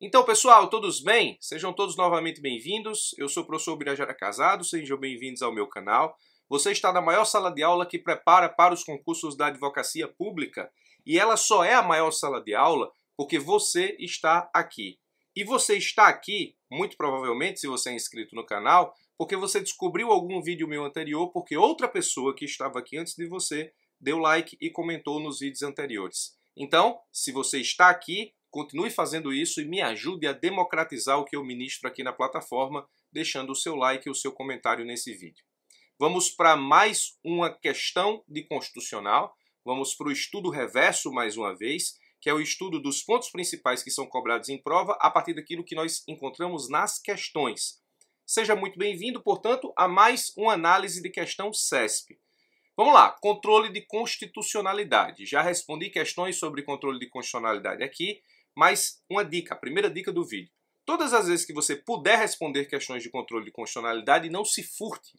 Então, pessoal, todos bem? Sejam todos novamente bem-vindos. Eu sou o professor Birajara Casado, sejam bem-vindos ao meu canal. Você está na maior sala de aula que prepara para os concursos da advocacia pública e ela só é a maior sala de aula porque você está aqui. E você está aqui, muito provavelmente, se você é inscrito no canal, porque você descobriu algum vídeo meu anterior, porque outra pessoa que estava aqui antes de você deu like e comentou nos vídeos anteriores. Então, se você está aqui, Continue fazendo isso e me ajude a democratizar o que eu ministro aqui na plataforma, deixando o seu like e o seu comentário nesse vídeo. Vamos para mais uma questão de constitucional. Vamos para o estudo reverso mais uma vez, que é o estudo dos pontos principais que são cobrados em prova a partir daquilo que nós encontramos nas questões. Seja muito bem-vindo, portanto, a mais uma análise de questão CESP. Vamos lá, controle de constitucionalidade. Já respondi questões sobre controle de constitucionalidade aqui. Mas uma dica, a primeira dica do vídeo. Todas as vezes que você puder responder questões de controle de constitucionalidade, não se furte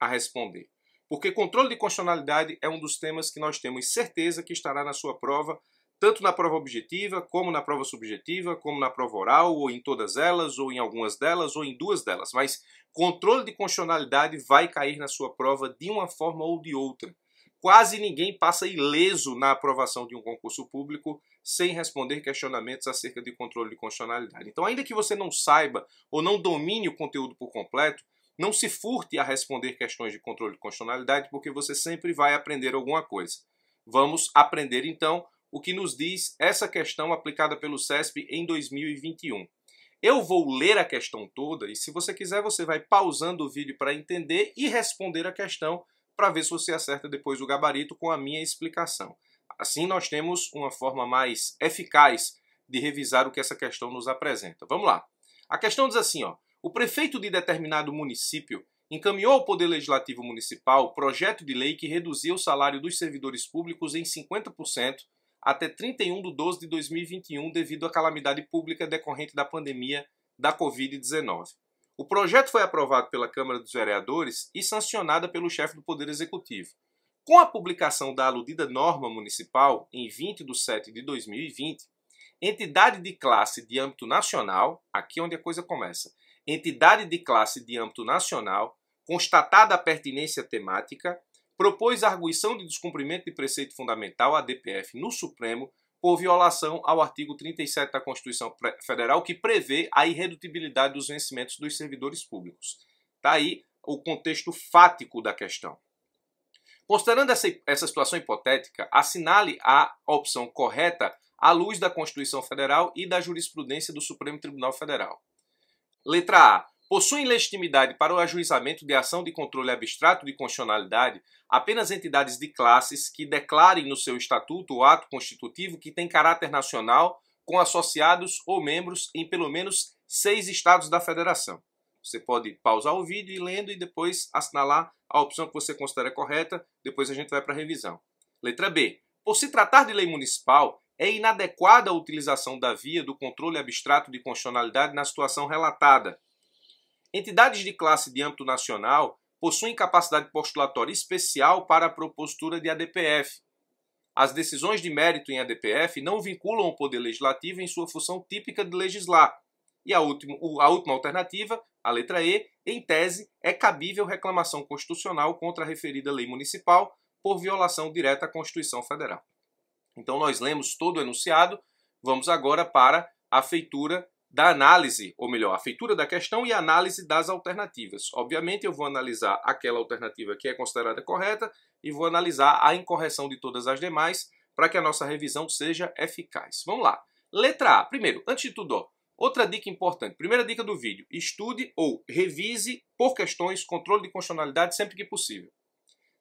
a responder. Porque controle de constitucionalidade é um dos temas que nós temos certeza que estará na sua prova, tanto na prova objetiva, como na prova subjetiva, como na prova oral, ou em todas elas, ou em algumas delas, ou em duas delas. Mas controle de constitucionalidade vai cair na sua prova de uma forma ou de outra. Quase ninguém passa ileso na aprovação de um concurso público sem responder questionamentos acerca de controle de constitucionalidade. Então, ainda que você não saiba ou não domine o conteúdo por completo, não se furte a responder questões de controle de constitucionalidade, porque você sempre vai aprender alguma coisa. Vamos aprender então o que nos diz essa questão aplicada pelo CESP em 2021. Eu vou ler a questão toda e, se você quiser, você vai pausando o vídeo para entender e responder a questão para ver se você acerta depois o gabarito com a minha explicação. Assim, nós temos uma forma mais eficaz de revisar o que essa questão nos apresenta. Vamos lá. A questão diz assim: ó, o prefeito de determinado município encaminhou ao Poder Legislativo Municipal projeto de lei que reduzia o salário dos servidores públicos em 50% até 31 de 12 de 2021 devido à calamidade pública decorrente da pandemia da Covid-19. O projeto foi aprovado pela Câmara dos Vereadores e sancionada pelo chefe do Poder Executivo. Com a publicação da aludida norma municipal, em 20 de 7 de 2020, entidade de classe de âmbito nacional, aqui é onde a coisa começa, entidade de classe de âmbito nacional, constatada a pertinência temática, propôs a arguição de descumprimento de preceito fundamental, ADPF, DPF, no Supremo, por violação ao artigo 37 da Constituição Federal, que prevê a irredutibilidade dos vencimentos dos servidores públicos. Está aí o contexto fático da questão. Considerando essa, essa situação hipotética, assinale a opção correta à luz da Constituição Federal e da jurisprudência do Supremo Tribunal Federal. Letra A possuem legitimidade para o ajuizamento de ação de controle abstrato de constitucionalidade apenas entidades de classes que declarem no seu estatuto o ato constitutivo que tem caráter nacional com associados ou membros em pelo menos seis estados da federação. Você pode pausar o vídeo e lendo e depois assinalar a opção que você considera correta, depois a gente vai para a revisão. Letra B. Por se tratar de lei municipal, é inadequada a utilização da via do controle abstrato de constitucionalidade na situação relatada, Entidades de classe de âmbito nacional possuem capacidade postulatória especial para a propostura de ADPF. As decisões de mérito em ADPF não vinculam o Poder Legislativo em sua função típica de legislar. E a última, a última alternativa, a letra E, em tese, é cabível reclamação constitucional contra a referida lei municipal por violação direta à Constituição Federal. Então, nós lemos todo o enunciado, vamos agora para a feitura da análise, ou melhor, a feitura da questão e a análise das alternativas. Obviamente, eu vou analisar aquela alternativa que é considerada correta e vou analisar a incorreção de todas as demais para que a nossa revisão seja eficaz. Vamos lá. Letra A. Primeiro, antes de tudo, ó, outra dica importante. Primeira dica do vídeo: estude ou revise por questões controle de constitucionalidade sempre que possível.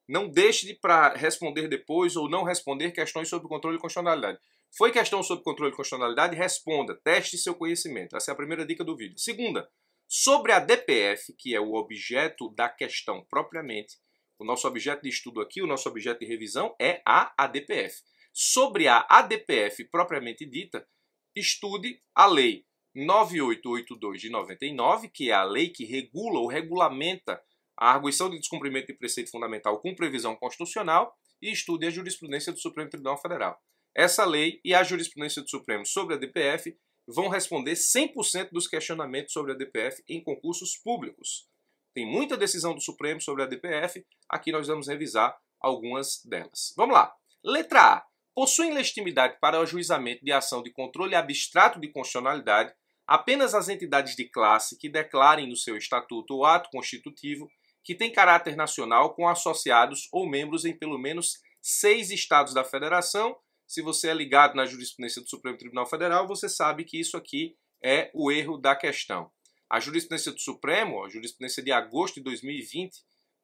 Não deixe de para responder depois ou não responder questões sobre controle de constitucionalidade. Foi questão sobre controle de constitucionalidade? Responda, teste seu conhecimento. Essa é a primeira dica do vídeo. Segunda, sobre a DPF, que é o objeto da questão propriamente, o nosso objeto de estudo aqui, o nosso objeto de revisão é a ADPF. Sobre a ADPF propriamente dita, estude a lei 9882 de 99, que é a lei que regula ou regulamenta a arguição de descumprimento de preceito fundamental com previsão constitucional, e estude a jurisprudência do Supremo Tribunal Federal. Essa lei e a jurisprudência do Supremo sobre a DPF vão responder 100% dos questionamentos sobre a DPF em concursos públicos. Tem muita decisão do Supremo sobre a DPF, aqui nós vamos revisar algumas delas. Vamos lá. Letra A. Possuem legitimidade para o ajuizamento de ação de controle abstrato de constitucionalidade apenas as entidades de classe que declarem no seu estatuto ou ato constitutivo que tem caráter nacional com associados ou membros em pelo menos seis estados da federação se você é ligado na jurisprudência do Supremo Tribunal Federal, você sabe que isso aqui é o erro da questão. A jurisprudência do Supremo, a jurisprudência de agosto de 2020,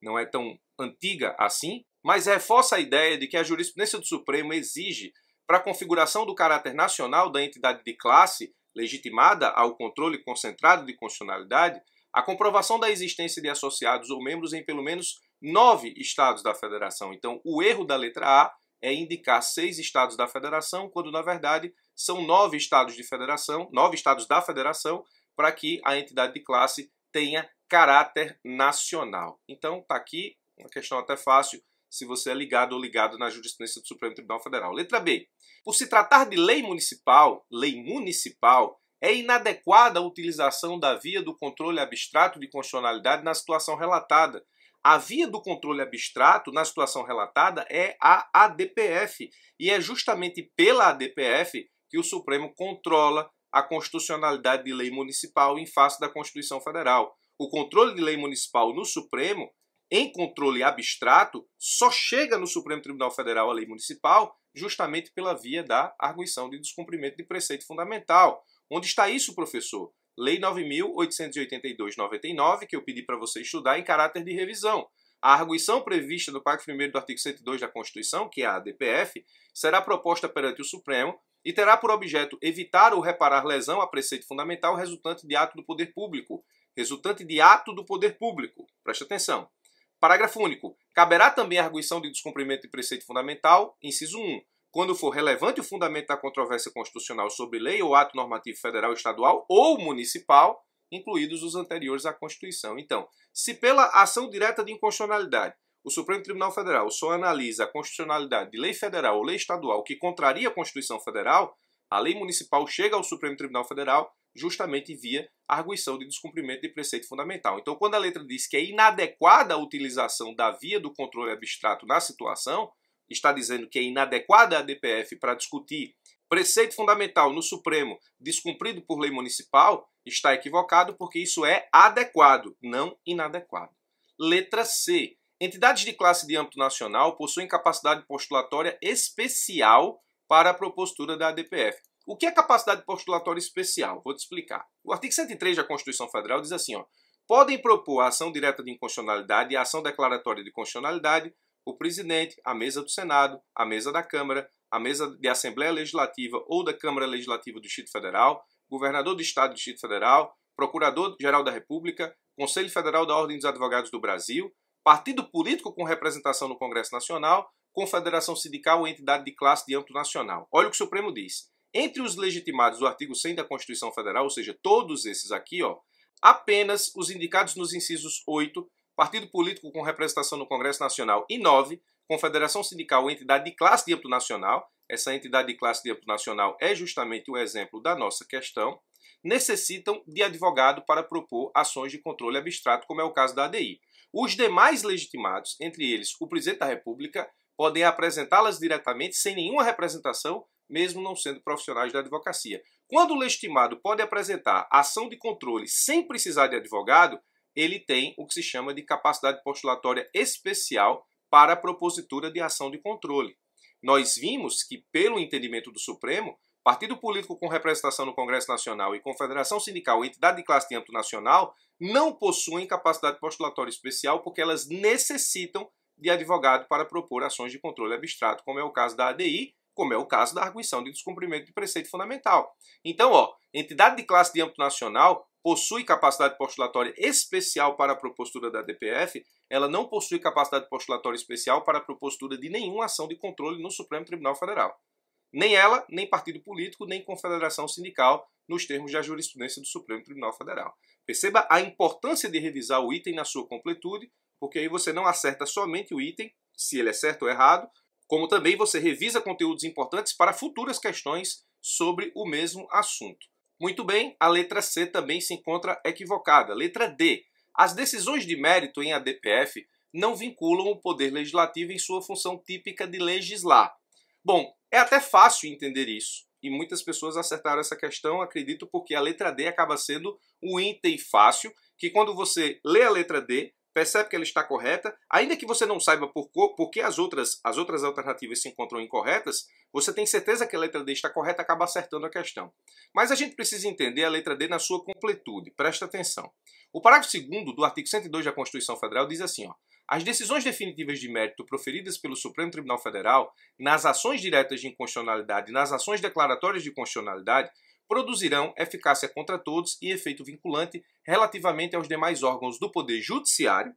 não é tão antiga assim, mas reforça a ideia de que a jurisprudência do Supremo exige, para a configuração do caráter nacional da entidade de classe legitimada ao controle concentrado de constitucionalidade, a comprovação da existência de associados ou membros em pelo menos nove estados da federação. Então, o erro da letra A é indicar seis estados da federação, quando na verdade são nove estados de federação, nove estados da federação, para que a entidade de classe tenha caráter nacional. Então está aqui uma questão até fácil se você é ligado ou ligado na jurisprudência do Supremo Tribunal Federal. Letra B. Por se tratar de lei municipal, lei municipal é inadequada a utilização da via do controle abstrato de constitucionalidade na situação relatada, a via do controle abstrato, na situação relatada, é a ADPF, e é justamente pela ADPF que o Supremo controla a constitucionalidade de lei municipal em face da Constituição Federal. O controle de lei municipal no Supremo, em controle abstrato, só chega no Supremo Tribunal Federal a lei municipal justamente pela via da arguição de descumprimento de preceito fundamental. Onde está isso, professor? Lei 9.882-99, que eu pedi para você estudar em caráter de revisão. A arguição prevista no parágrafo 1 do artigo 102 da Constituição, que é a ADPF, será proposta perante o Supremo e terá por objeto evitar ou reparar lesão a preceito fundamental resultante de ato do poder público. Resultante de ato do poder público. Preste atenção. Parágrafo único. Caberá também a arguição de descumprimento de preceito fundamental, inciso 1, quando for relevante o fundamento da controvérsia constitucional sobre lei ou ato normativo federal, estadual ou municipal, incluídos os anteriores à Constituição. Então, se pela ação direta de inconstitucionalidade o Supremo Tribunal Federal só analisa a constitucionalidade de lei federal ou lei estadual que contraria a Constituição Federal, a lei municipal chega ao Supremo Tribunal Federal justamente via arguição de descumprimento de preceito fundamental. Então, quando a letra diz que é inadequada a utilização da via do controle abstrato na situação, está dizendo que é inadequada a DPF para discutir preceito fundamental no Supremo descumprido por lei municipal, está equivocado porque isso é adequado, não inadequado. Letra C. Entidades de classe de âmbito nacional possuem capacidade postulatória especial para a propostura da ADPF. O que é capacidade postulatória especial? Vou te explicar. O artigo 103 da Constituição Federal diz assim, ó, podem propor a ação direta de inconstitucionalidade e a ação declaratória de constitucionalidade o presidente, a mesa do Senado, a mesa da Câmara, a mesa de Assembleia Legislativa ou da Câmara Legislativa do Distrito Federal, governador do Estado do Distrito Federal, procurador-geral da República, Conselho Federal da Ordem dos Advogados do Brasil, partido político com representação no Congresso Nacional, confederação sindical ou entidade de classe de âmbito nacional. Olha o que o Supremo diz. Entre os legitimados do artigo 100 da Constituição Federal, ou seja, todos esses aqui, ó, apenas os indicados nos incisos 8, partido político com representação no Congresso Nacional e nove, confederação sindical, entidade de classe de âmbito nacional, essa entidade de classe de âmbito nacional é justamente o exemplo da nossa questão, necessitam de advogado para propor ações de controle abstrato, como é o caso da ADI. Os demais legitimados, entre eles o presidente da República, podem apresentá-las diretamente sem nenhuma representação, mesmo não sendo profissionais da advocacia. Quando o legitimado pode apresentar ação de controle sem precisar de advogado, ele tem o que se chama de capacidade postulatória especial para a propositura de ação de controle. Nós vimos que, pelo entendimento do Supremo, partido político com representação no Congresso Nacional e confederação sindical, entidade de classe de âmbito nacional, não possuem capacidade postulatória especial porque elas necessitam de advogado para propor ações de controle abstrato, como é o caso da ADI, como é o caso da arguição de descumprimento de preceito fundamental. Então, ó, entidade de classe de âmbito nacional possui capacidade postulatória especial para a propostura da DPF, ela não possui capacidade postulatória especial para a propostura de nenhuma ação de controle no Supremo Tribunal Federal. Nem ela, nem partido político, nem confederação sindical, nos termos da jurisprudência do Supremo Tribunal Federal. Perceba a importância de revisar o item na sua completude, porque aí você não acerta somente o item, se ele é certo ou errado, como também você revisa conteúdos importantes para futuras questões sobre o mesmo assunto. Muito bem, a letra C também se encontra equivocada. Letra D. As decisões de mérito em ADPF não vinculam o poder legislativo em sua função típica de legislar. Bom, é até fácil entender isso. E muitas pessoas acertaram essa questão, acredito, porque a letra D acaba sendo o item fácil, que quando você lê a letra D, percebe que ela está correta, ainda que você não saiba por, por que as outras, as outras alternativas se encontram incorretas, você tem certeza que a letra D está correta, acaba acertando a questão. Mas a gente precisa entender a letra D na sua completude, presta atenção. O parágrafo 2 do artigo 102 da Constituição Federal diz assim, ó, as decisões definitivas de mérito proferidas pelo Supremo Tribunal Federal nas ações diretas de inconstitucionalidade e nas ações declaratórias de constitucionalidade produzirão eficácia contra todos e efeito vinculante relativamente aos demais órgãos do Poder Judiciário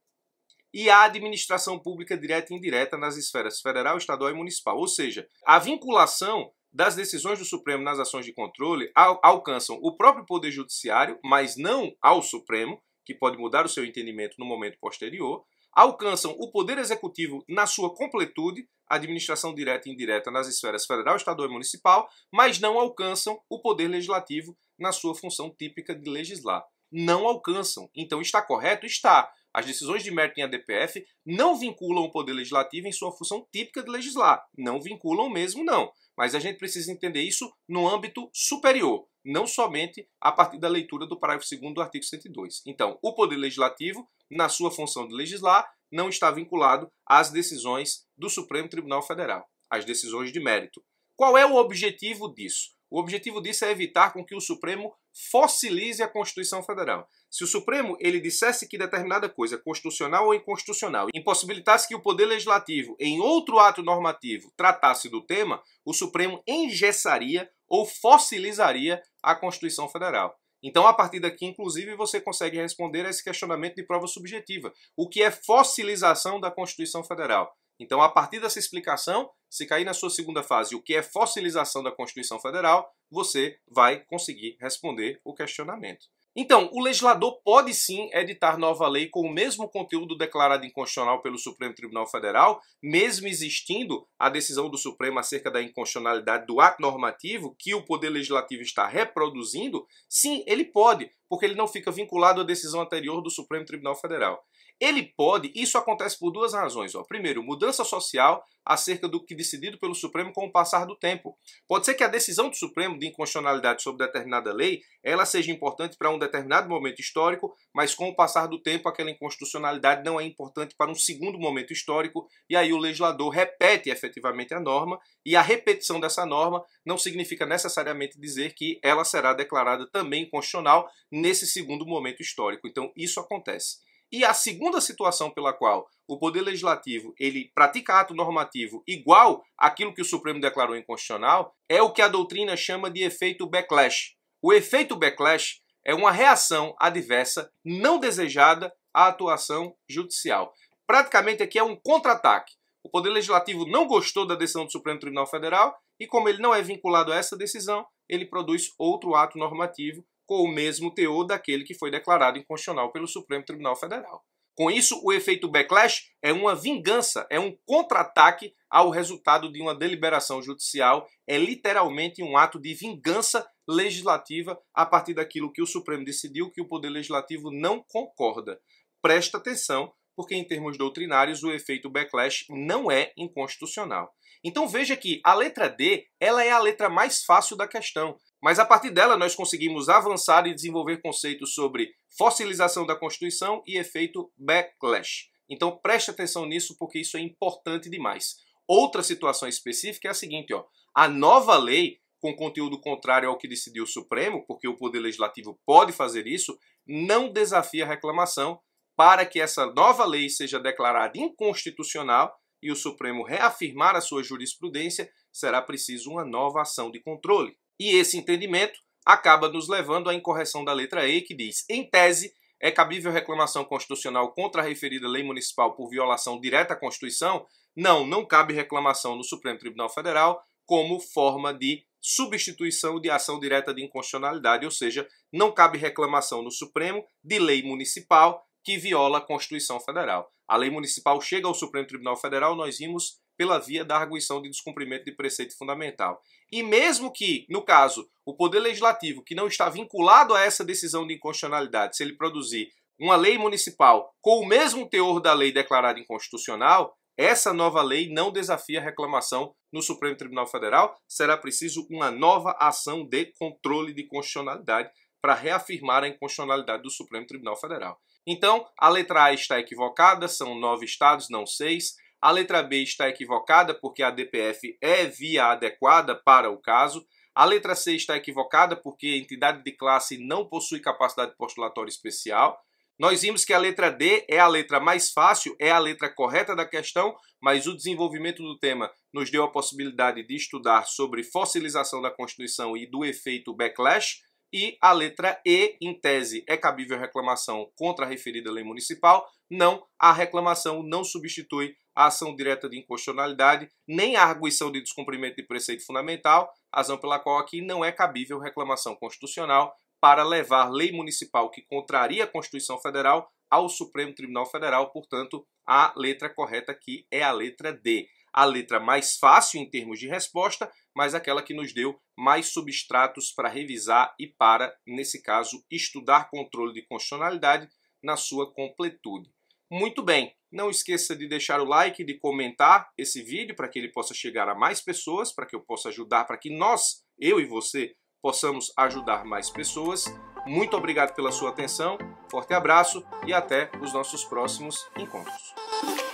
e à administração pública direta e indireta nas esferas federal, estadual e municipal. Ou seja, a vinculação das decisões do Supremo nas ações de controle al alcançam o próprio Poder Judiciário, mas não ao Supremo, que pode mudar o seu entendimento no momento posterior, alcançam o poder executivo na sua completude, administração direta e indireta nas esferas federal, estadual e municipal, mas não alcançam o poder legislativo na sua função típica de legislar. Não alcançam. Então está correto? Está. As decisões de mérito em ADPF não vinculam o poder legislativo em sua função típica de legislar. Não vinculam mesmo, não. Mas a gente precisa entender isso no âmbito superior, não somente a partir da leitura do parágrafo 2 do artigo 102. Então, o Poder Legislativo, na sua função de legislar, não está vinculado às decisões do Supremo Tribunal Federal, às decisões de mérito. Qual é o objetivo disso? O objetivo disso é evitar com que o Supremo fossilize a Constituição Federal. Se o Supremo ele dissesse que determinada coisa é constitucional ou inconstitucional, impossibilitasse que o Poder Legislativo, em outro ato normativo, tratasse do tema, o Supremo engessaria ou fossilizaria a Constituição Federal. Então, a partir daqui, inclusive, você consegue responder a esse questionamento de prova subjetiva. O que é fossilização da Constituição Federal? Então, a partir dessa explicação, se cair na sua segunda fase o que é fossilização da Constituição Federal, você vai conseguir responder o questionamento. Então, o legislador pode sim editar nova lei com o mesmo conteúdo declarado inconstitucional pelo Supremo Tribunal Federal, mesmo existindo a decisão do Supremo acerca da inconstitucionalidade do ato normativo que o Poder Legislativo está reproduzindo? Sim, ele pode, porque ele não fica vinculado à decisão anterior do Supremo Tribunal Federal. Ele pode, isso acontece por duas razões. Ó. Primeiro, mudança social acerca do que decidido pelo Supremo com o passar do tempo. Pode ser que a decisão do Supremo de inconstitucionalidade sobre determinada lei, ela seja importante para um determinado momento histórico, mas com o passar do tempo aquela inconstitucionalidade não é importante para um segundo momento histórico, e aí o legislador repete efetivamente a norma, e a repetição dessa norma não significa necessariamente dizer que ela será declarada também inconstitucional nesse segundo momento histórico. Então, isso acontece. E a segunda situação pela qual o poder legislativo ele pratica ato normativo igual àquilo que o Supremo declarou inconstitucional é o que a doutrina chama de efeito backlash. O efeito backlash é uma reação adversa não desejada à atuação judicial. Praticamente aqui é um contra-ataque. O poder legislativo não gostou da decisão do Supremo Tribunal Federal e como ele não é vinculado a essa decisão, ele produz outro ato normativo com o mesmo teor daquele que foi declarado inconstitucional pelo Supremo Tribunal Federal. Com isso, o efeito backlash é uma vingança, é um contra-ataque ao resultado de uma deliberação judicial, é literalmente um ato de vingança legislativa a partir daquilo que o Supremo decidiu que o Poder Legislativo não concorda. Presta atenção, porque em termos doutrinários o efeito backlash não é inconstitucional. Então veja que a letra D, ela é a letra mais fácil da questão. Mas a partir dela nós conseguimos avançar e desenvolver conceitos sobre fossilização da Constituição e efeito backlash. Então preste atenção nisso porque isso é importante demais. Outra situação específica é a seguinte, ó. A nova lei com conteúdo contrário ao que decidiu o Supremo, porque o poder legislativo pode fazer isso, não desafia a reclamação para que essa nova lei seja declarada inconstitucional e o Supremo reafirmar a sua jurisprudência, será preciso uma nova ação de controle. E esse entendimento acaba nos levando à incorreção da letra E, que diz: em tese, é cabível reclamação constitucional contra a referida lei municipal por violação direta à Constituição? Não, não cabe reclamação no Supremo Tribunal Federal como forma de substituição de ação direta de inconstitucionalidade, ou seja, não cabe reclamação no Supremo de lei municipal que viola a Constituição Federal. A lei municipal chega ao Supremo Tribunal Federal, nós vimos pela via da arguição de descumprimento de preceito fundamental. E mesmo que, no caso, o Poder Legislativo, que não está vinculado a essa decisão de inconstitucionalidade, se ele produzir uma lei municipal com o mesmo teor da lei declarada inconstitucional, essa nova lei não desafia a reclamação no Supremo Tribunal Federal. Será preciso uma nova ação de controle de constitucionalidade para reafirmar a inconstitucionalidade do Supremo Tribunal Federal. Então, a letra A está equivocada, são nove estados, não seis. A letra B está equivocada porque a DPF é via adequada para o caso. A letra C está equivocada porque a entidade de classe não possui capacidade postulatória especial. Nós vimos que a letra D é a letra mais fácil, é a letra correta da questão, mas o desenvolvimento do tema nos deu a possibilidade de estudar sobre fossilização da Constituição e do efeito backlash. E a letra E, em tese, é cabível reclamação contra a referida lei municipal. Não, a reclamação não substitui a ação direta de inconstitucionalidade, nem a arguição de descumprimento de preceito fundamental, razão pela qual aqui não é cabível reclamação constitucional para levar lei municipal que contraria a Constituição Federal ao Supremo Tribunal Federal, portanto, a letra correta aqui é a letra D a letra mais fácil em termos de resposta, mas aquela que nos deu mais substratos para revisar e para, nesse caso, estudar controle de constitucionalidade na sua completude. Muito bem, não esqueça de deixar o like, de comentar esse vídeo para que ele possa chegar a mais pessoas, para que eu possa ajudar, para que nós, eu e você, possamos ajudar mais pessoas. Muito obrigado pela sua atenção, forte abraço e até os nossos próximos encontros.